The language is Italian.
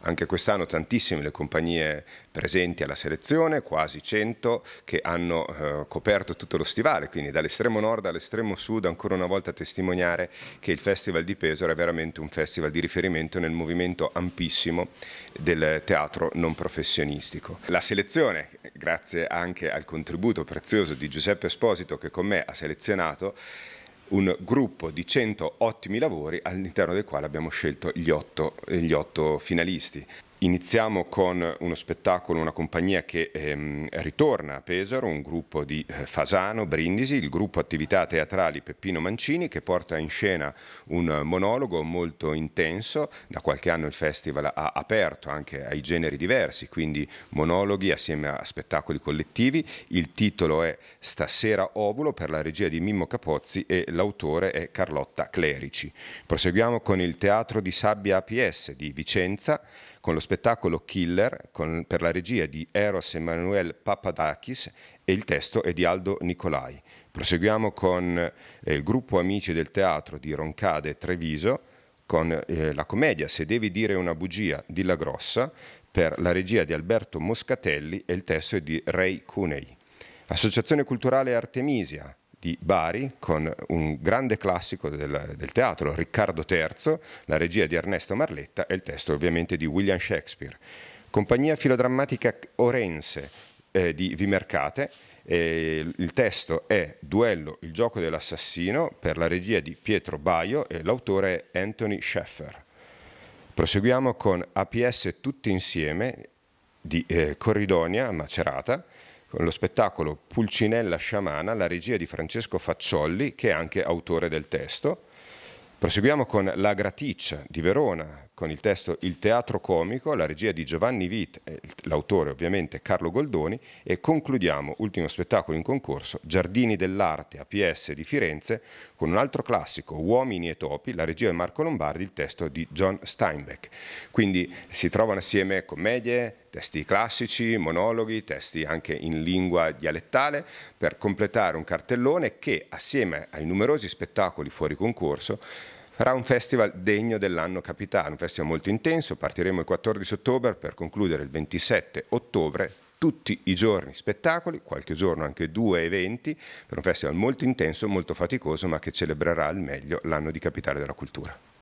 Anche quest'anno tantissime le compagnie presenti alla selezione, quasi 100, che hanno eh, coperto tutto lo stivale, quindi dall'estremo nord all'estremo sud ancora una volta testimoniare che il Festival di Pesaro è veramente un festival di riferimento nel movimento ampissimo del teatro non professionistico. La selezione, grazie anche al contributo prezioso di Giuseppe Esposito che con me ha selezionato, un gruppo di 100 ottimi lavori all'interno del quale abbiamo scelto gli 8 finalisti. Iniziamo con uno spettacolo, una compagnia che ehm, ritorna a Pesaro, un gruppo di eh, Fasano, Brindisi, il gruppo attività teatrali Peppino Mancini che porta in scena un monologo molto intenso, da qualche anno il festival ha aperto anche ai generi diversi, quindi monologhi assieme a spettacoli collettivi, il titolo è Stasera Ovulo per la regia di Mimmo Capozzi e l'autore è Carlotta Clerici. Proseguiamo con il Teatro di Sabbia APS di Vicenza con lo spettacolo Killer con, per la regia di Eros Emanuel Papadakis e il testo è di Aldo Nicolai. Proseguiamo con eh, il gruppo Amici del Teatro di Roncade Treviso con eh, la commedia Se devi dire una bugia di La Grossa per la regia di Alberto Moscatelli e il testo è di Ray Cunei. Associazione Culturale Artemisia di Bari con un grande classico del, del, teatro, Riccardo III, la regia di Ernesto Marletta e il testo ovviamente di William Shakespeare. Compagnia filodrammatica Orense eh, di Vimercate, eh, il testo è Duello, il gioco dell'assassino per la regia di Pietro Baio e l'autore è Anthony Schaeffer. Proseguiamo con APS Tutti Insieme di eh, Corridonia Macerata, con lo spettacolo Pulcinella Sciamana, la regia di Francesco Facciolli, che è anche autore del testo. Proseguiamo con La Graticcia di Verona, con il testo Il teatro comico, la regia di Giovanni Vit, l'autore ovviamente Carlo Goldoni e concludiamo, ultimo spettacolo in concorso, Giardini dell'arte a PS di Firenze con un altro classico, Uomini e topi, la regia di Marco Lombardi, il testo di John Steinbeck. Quindi si trovano assieme commedie, testi classici, monologhi, testi anche in lingua dialettale per completare un cartellone che assieme ai numerosi spettacoli fuori concorso Sarà un festival degno dell'anno capitale, un festival molto intenso, partiremo il 14 ottobre per concludere il 27 ottobre tutti i giorni spettacoli, qualche giorno anche due eventi, per un festival molto intenso, molto faticoso, ma che celebrerà al meglio l'anno di capitale della cultura.